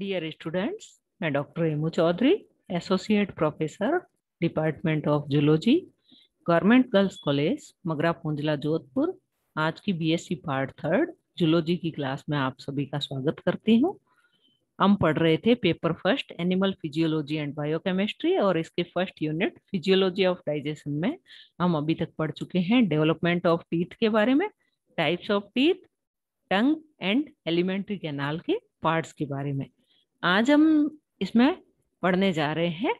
Dear students, मैं doctor Hemu Choudhary associate professor department of zoology government girls college Magra Punjla Jodhpur आज की BSc part third zoology की class में आप सभी का स्वागत करती हूँ हम पढ़ रहे थे paper first animal physiology and biochemistry और इसके first unit physiology of digestion में हम अभी तक पढ़ चुके हैं डेवलपमेंट ऑफ टीथ के बारे में types of teeth tongue and alimentary canal के पार्ट्स के बारे में आज हम इसमें पढ़ने जा रहे हैं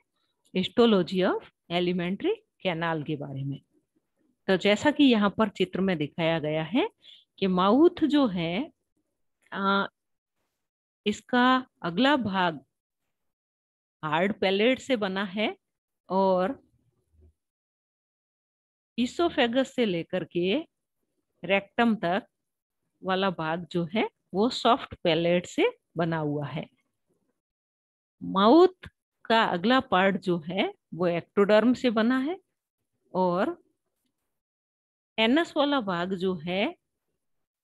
हिस्टोलॉजी ऑफ एलिमेंट्री कैनाल के बारे में तो जैसा कि यहाँ पर चित्र में दिखाया गया है कि माउथ जो है आ, इसका अगला भाग हार्ड पैलेट से बना है और इसोफेगस से लेकर के रेक्टम तक वाला भाग जो है वो सॉफ्ट पैलेट से बना हुआ है माउथ का अगला पार्ट जो है वो एक्टोडर्म से बना है और एनस वाला भाग जो है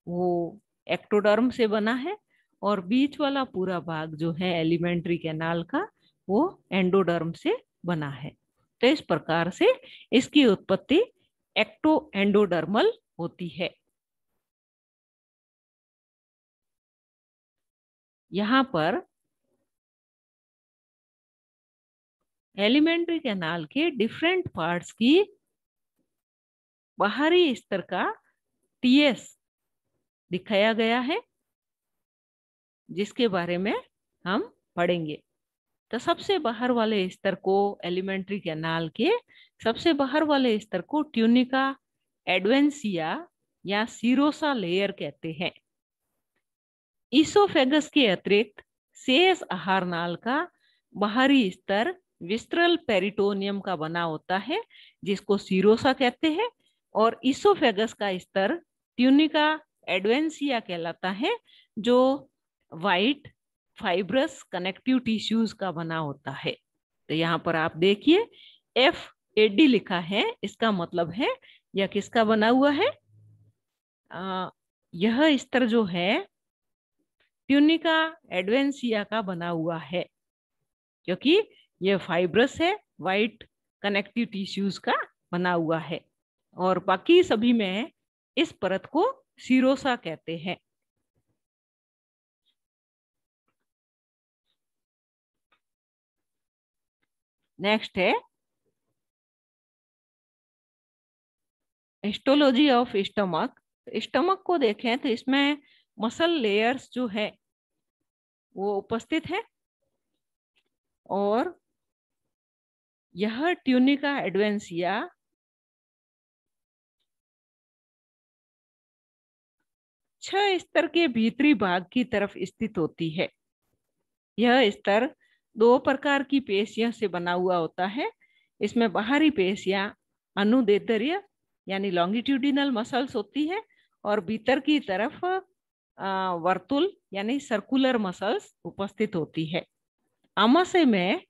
वो एक्टोडर्म से बना है और बीच वाला पूरा भाग जो है एलिमेंट्री कैनाल का वो एंडोडर्म से बना है तो इस प्रकार से इसकी उत्पत्ति एक्टो एंडोडर्मल होती है यहां पर एलिमेंट्री कैनाल के डिफरेंट पार्ट्स की बाहरी स्तर का टीएस दिखाया गया है जिसके बारे में हम पढ़ेंगे तो सबसे बाहर वाले स्तर को एलिमेंट्री कैनाल के सबसे बाहर वाले स्तर को ट्यूनिका एडवेंसिया या सीरोसा लेयर कहते हैं ईसोफेगस के अतिरिक्त शेष आहार नाल का बाहरी स्तर विस्ट्रल पेरिटोनियम का बना होता है जिसको सीरोसा कहते हैं और इसोफेगस का स्तर ट्यूनिका एडवेंसिया कहलाता है जो वाइट फाइब्रस कनेक्टिव टिश्यूज का बना होता है तो यहाँ पर आप देखिए एफ एडी लिखा है इसका मतलब है यह किसका बना हुआ है आ, यह स्तर जो है ट्यूनिका एडवेंसिया का बना हुआ है क्योंकि ये फाइब्रस है वाइट कनेक्टिव टिश्यूज का बना हुआ है और बाकी सभी में इस परत को सीरोसा कहते हैं नेक्स्ट है एस्टोलॉजी ऑफ स्टमक स्टमक को देखें तो इसमें मसल लेयर्स जो है वो उपस्थित है और यह ट्यूनिका एडवेंसिया छह स्तर के भीतरी भाग की तरफ स्थित होती है यह स्तर दो प्रकार की पेशियों से बना हुआ होता है इसमें बाहरी पेशियां अनुदेदर्य यानी लॉन्गिट्यूडिनल मसल्स होती है और भीतर की तरफ वर्तुल यानी सर्कुलर मसल्स उपस्थित होती है आमाशय में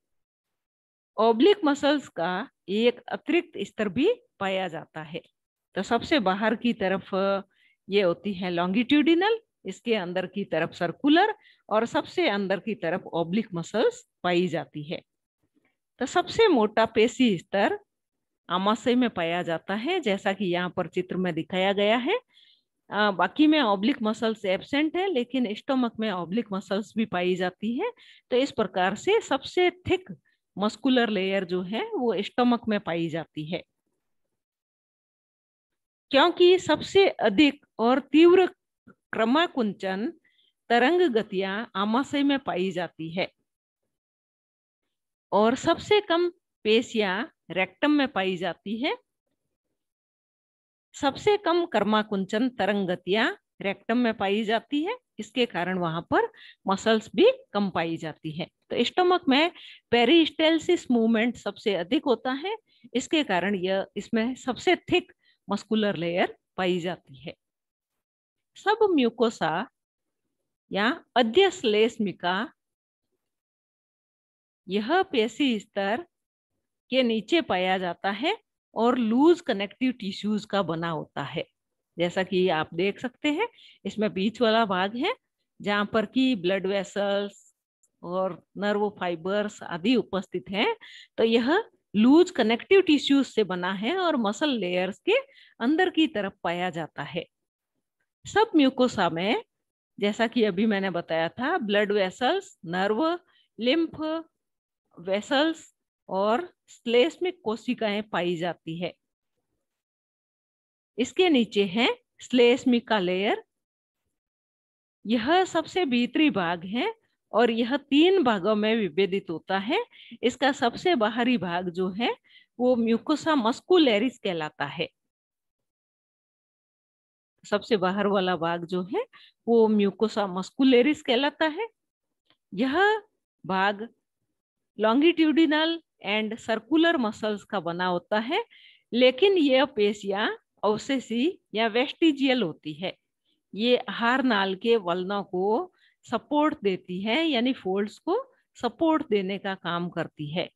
ओब्लिक मसल्स का एक अतिरिक्त स्तर भी पाया जाता है तो सबसे बाहर की तरफ ये होती है लॉन्गिट्यूडिनल इसके अंदर की तरफ सर्कुलर और सबसे अंदर की तरफ ओब्लिक मसल्स पाई जाती है तो सबसे मोटा पेशी स्तर आमाशय में पाया जाता है जैसा कि यहाँ पर चित्र में दिखाया गया है आ, बाकी में ऑब्लिक मसल्स एबसेंट है लेकिन स्टोमक में ऑब्लिक मसल्स भी पाई जाती है तो इस प्रकार से सबसे थिक मस्कुलर लेयर जो है वो स्टमक में पाई जाती है क्योंकि सबसे अधिक और तीव्र क्रमाकुंचन तरंग गतियां आमाशय में पाई जाती है और सबसे कम पेशियां रेक्टम में पाई जाती है सबसे कम कर्माकुंचन तरंग गतियां रेक्टम में पाई जाती है इसके कारण वहां पर मसल्स भी कम पाई जाती है तो स्टमक में पेरिस्टेलिस मूवमेंट सबसे अधिक होता है इसके कारण यह इसमें सबसे थिक मस्कुलर लेयर पाई जाती है सब म्यूकोसा या अध्यसलेस्मिका यह पेशी स्तर के नीचे पाया जाता है और लूज कनेक्टिव टिश्यूज का बना होता है जैसा कि आप देख सकते हैं इसमें बीच वाला भाग है जहां पर कि ब्लड वेसल्स और नर्व फाइबर्स आदि उपस्थित हैं तो यह लूज कनेक्टिव टिश्यूज से बना है और मसल लेयर्स के अंदर की तरफ पाया जाता है सब म्यूकोसा में जैसा कि अभी मैंने बताया था blood vessels nerve lymph vessels और स्लेस्मिक कोशिकाएं पाई जाती है इसके नीचे है स्लेसमिका का लेयर यह सबसे भीतरी भाग है और यह तीन भागों में विभेदित होता है इसका सबसे बाहरी भाग जो है वो म्यूकोसा मस्कुलेरिस कहलाता है सबसे बाहर वाला भाग जो है वो म्यूकोसा मस्कुलेरिस कहलाता है यह भाग लॉन्गिट्यूडिनल एंड सर्कुलर मसल्स का बना होता है लेकिन यह पेशियां अवशेषी या वेस्टिजियल होती है ये हार नाल के वलना को सपोर्ट देती है यानी फोल्ड्स को सपोर्ट देने का काम करती है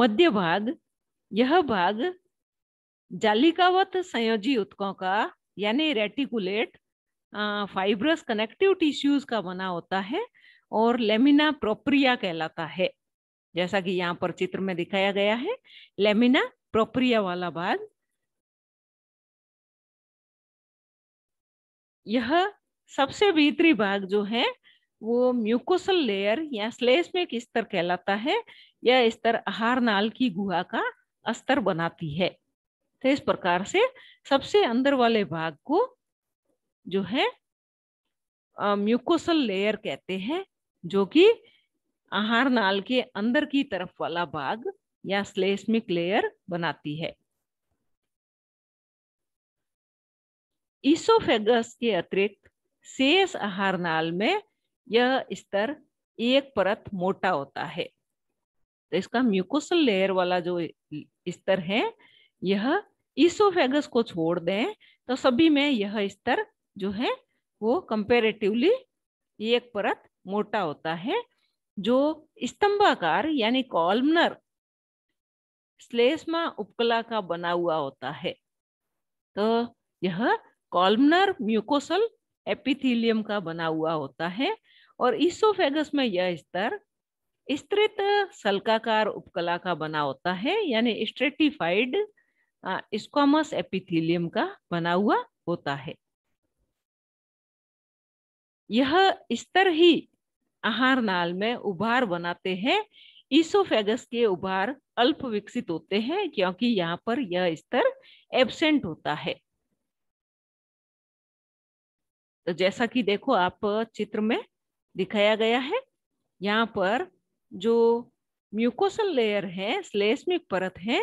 मध्य भाग यह भाग जालिकावत संयोजी उत्कों का यानी रेटिकुलेट फाइब्रस कनेक्टिव टिश्यूज का बना होता है और लेमिना प्रोप्रिया कहलाता है जैसा कि यहाँ पर चित्र में दिखाया गया है लेमिना प्रोप्रिया वाला भाग यह सबसे भीतरी भाग जो है वो म्यूकोसल लेयर या में स्तर कहलाता है यह स्तर आहार नाल की गुहा का अस्तर बनाती है तो इस प्रकार से सबसे अंदर वाले भाग को जो है म्यूकोसल लेयर कहते हैं जो कि आहार नाल के अंदर की तरफ वाला भाग या स्लेस्मिक लेयर बनाती है इसोफेगस के अतिरिक्त शेष आहार नाल में यह स्तर एक परत मोटा होता है तो इसका म्यूकोसल लेयर वाला जो स्तर है यह इसोफेगस को छोड़ दें तो सभी में यह स्तर जो है वो कंपेरेटिवली एक परत मोटा होता है जो स्तंभाकार यानी कॉलमनर स्लेष्मा उपकला का बना हुआ होता है तो यह कॉलमनर म्यूकोसल एपिथीलियम का बना हुआ होता है और इसोफेगस में यह स्तर स्त्रित सलकाकार उपकला का बना होता है यानी स्ट्रेटिफाइड स्क्वामस एपिथीलियम का बना हुआ होता है यह स्तर ही आहार नाल में उभार बनाते हैं ईसोफेगस के उभार अल्प विकसित होते हैं क्योंकि यहाँ पर यह स्तर एबसेंट होता है तो जैसा कि देखो आप चित्र में दिखाया गया है यहाँ पर जो म्यूकोसल लेयर है स्लेस्मिक परत है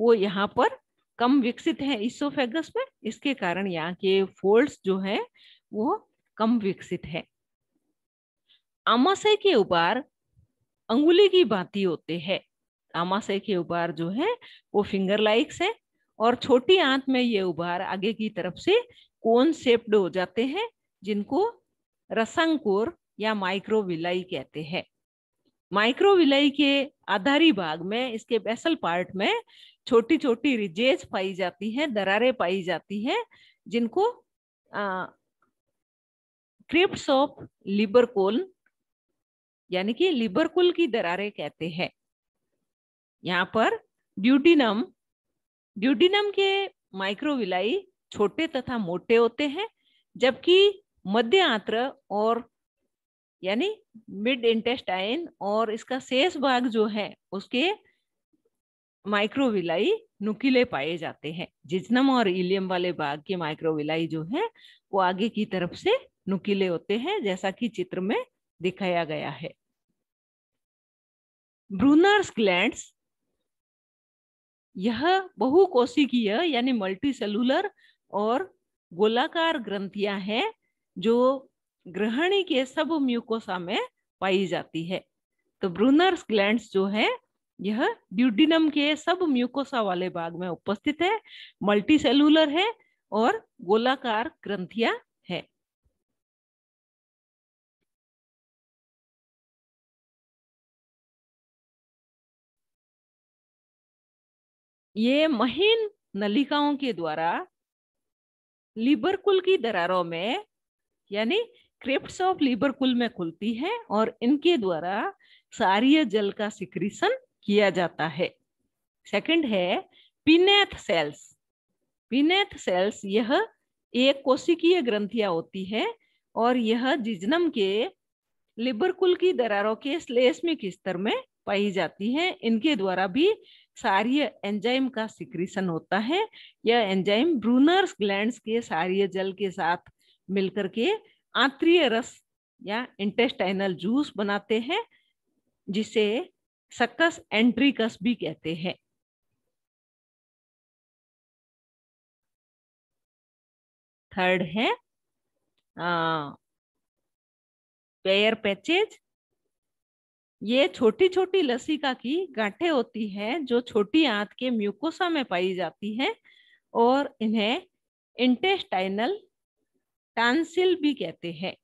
वो यहाँ पर कम विकसित है इसोफेगस में इसके कारण यहाँ के फोल्ड्स जो है वो कम विकसित है आमाशय के उबार अंगुली की भांति होते हैं आमाशय के उबार जो है वो फिंगर लाइक्स है और छोटी आंत में ये उभार आगे की तरफ से कोन सेप्ड हो जाते हैं जिनको रसंकुर या माइक्रोविलाई कहते हैं माइक्रोविलाई के आधारी भाग में इसके बेसल पार्ट में छोटी छोटी रिजेज पाई जाती हैं दरारें पाई जाती हैं जिनको क्रिप्स ऑफ लिबरकोल यानी कि लिबरकुल की दरारें कहते हैं यहाँ पर ड्यूटिनम ड्यूटिनम के माइक्रोविलाई छोटे तथा मोटे होते हैं जबकि मध्य आंत्र और यानी मिड इंटेस्टाइन और इसका शेष भाग जो है उसके माइक्रोविलाई नुकीले पाए जाते हैं जिजनम और इलियम वाले भाग के माइक्रोविलाई जो है वो आगे की तरफ से नुकीले होते हैं जैसा कि चित्र में दिखाया गया है ब्रूनर्स ग्लैंड्स यह बहुकोशिकीय यानी मल्टी सेलुलर और गोलाकार ग्रंथियां हैं जो ग्रहणी के सब म्यूकोसा में पाई जाती है तो ब्रूनर्स ग्लैंड जो है यह ड्यूडिनम के सब म्यूकोसा वाले भाग में उपस्थित है मल्टी सेलुलर है और गोलाकार ग्रंथिया है ये महीन नलिकाओं के द्वारा लिबरकुल की दरारों में यानी क्रिप्ट ऑफ लीबर कुल में खुलती है और इनके द्वारा सारिय जल का सिक्रीशन किया जाता है सेकंड है पिनेथ सेल्स पिनेथ सेल्स यह एक कोशिकीय ग्रंथिया होती है और यह जिजनम के लिबर कुल की दरारों के स्लेष्मिक स्तर में पाई जाती है इनके द्वारा भी सारिय एंजाइम का सिक्रीशन होता है यह एंजाइम ब्रूनर्स ग्लैंड्स के सारिय जल के साथ मिलकर के आंतरीय रस या इंटेस्टाइनल जूस बनाते हैं जिसे सकस एंट्रिकस भी कहते हैं थर्ड है पेयर पैचेज ये छोटी छोटी लसिका की गांठें होती हैं जो छोटी आंत के म्यूकोसा में पाई जाती हैं और इन्हें इंटेस्टाइनल टांसिल भी कहते हैं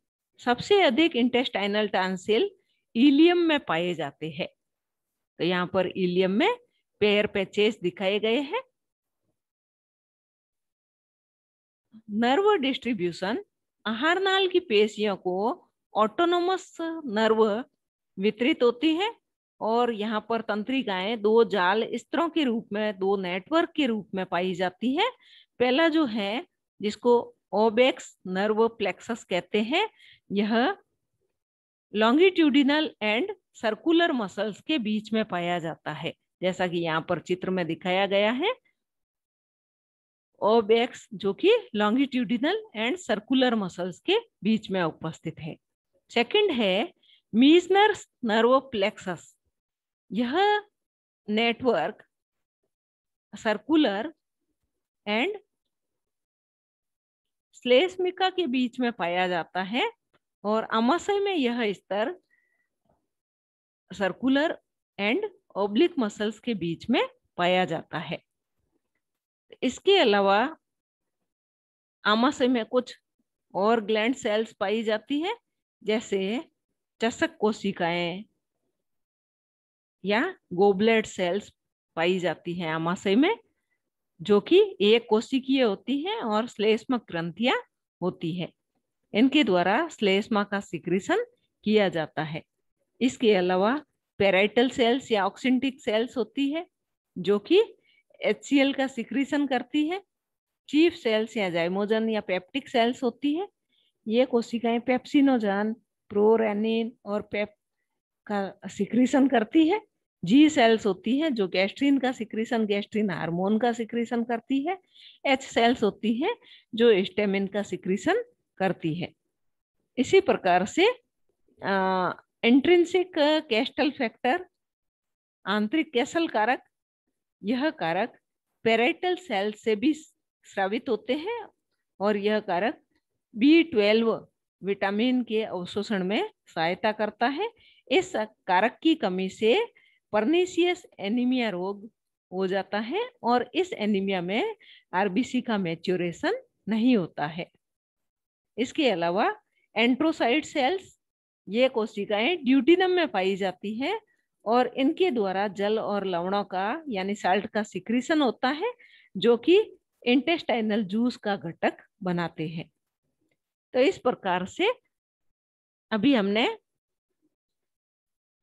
सबसे अधिक इंटेस्टाइनल टांसिल इलियम में पाए जाते हैं तो यहाँ पर इलियम में पेयर पैचेस दिखाए गए हैं नर्व डिस्ट्रीब्यूशन आहार नाल की पेशियों को ऑटोनोमस नर्व वितरित होती है और यहाँ पर तंत्रिकाएं दो जाल स्त्रों के रूप में दो नेटवर्क के रूप में पाई जाती है पहला जो है जिसको ओबेक्स नर्व प्लेक्सस कहते हैं यह लॉन्गिट्यूडिनल एंड सर्कुलर मसल्स के बीच में पाया जाता है जैसा कि यहाँ पर चित्र में दिखाया गया है ओबेक्स जो कि लॉन्गिट्यूडिनल एंड सर्कुलर मसल्स के बीच में उपस्थित है सेकंड है मीजनर्स नर्व प्लेक्सस यह नेटवर्क सर्कुलर एंड श्लेष्मिका के बीच में पाया जाता है और अमाशय में यह स्तर सर्कुलर एंड ओब्लिक मसल्स के बीच में पाया जाता है इसके अलावा आमाशय में कुछ और ग्लैंड सेल्स पाई जाती है जैसे चषक कोशिकाएं या गोब्लेट सेल्स पाई जाती है आमाशय में जो कि एक कोशिकीय होती है और श्लेष्मक ग्रंथियां होती है इनके द्वारा श्लेष्मा का सिक्रीशन किया जाता है इसके अलावा पेराइटल सेल्स या ऑक्सिंटिक सेल्स होती है जो कि एच का सिक्रीशन करती है चीफ सेल्स या जाइमोजन या पेप्टिक सेल्स होती है ये कोशिकाएं पेप्सिनोजन प्रोरेनिन और पेप का सिक्रीसन करती है जी सेल्स होती हैं जो गैस्ट्रीन का सिक्रीशन गैस्ट्रीन हार्मोन का सिक्रीशन करती है एच सेल्स होती हैं जो स्टेमिन का सिक्रीशन करती है इसी प्रकार से एंट्रेंसिक कैस्टल फैक्टर आंतरिक कैसल कारक यह कारक पेराइटल सेल से भी स्रावित होते हैं और यह कारक बी ट्वेल्व विटामिन के अवशोषण में सहायता करता है इस कारक की कमी से परनेसियस एनीमिया रोग हो जाता है और इस एनीमिया में आरबीसी का मैच्योरेशन नहीं होता है इसके अलावा एंट्रोसाइड सेल्स ये कोशिकाएं ड्यूटिनम में पाई जाती है और इनके द्वारा जल और लवणों का यानी साल्ट का सिक्रीशन होता है जो कि इंटेस्टाइनल जूस का घटक बनाते हैं तो इस प्रकार से अभी हमने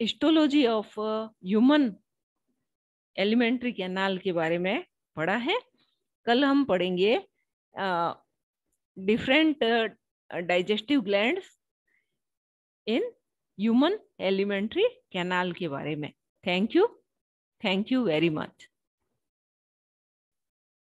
histology of human alimentary canal के बारे में पढ़ा है कल हम पढ़ेंगे different digestive gland in human alimentary canal के बारे में thank you thank you very much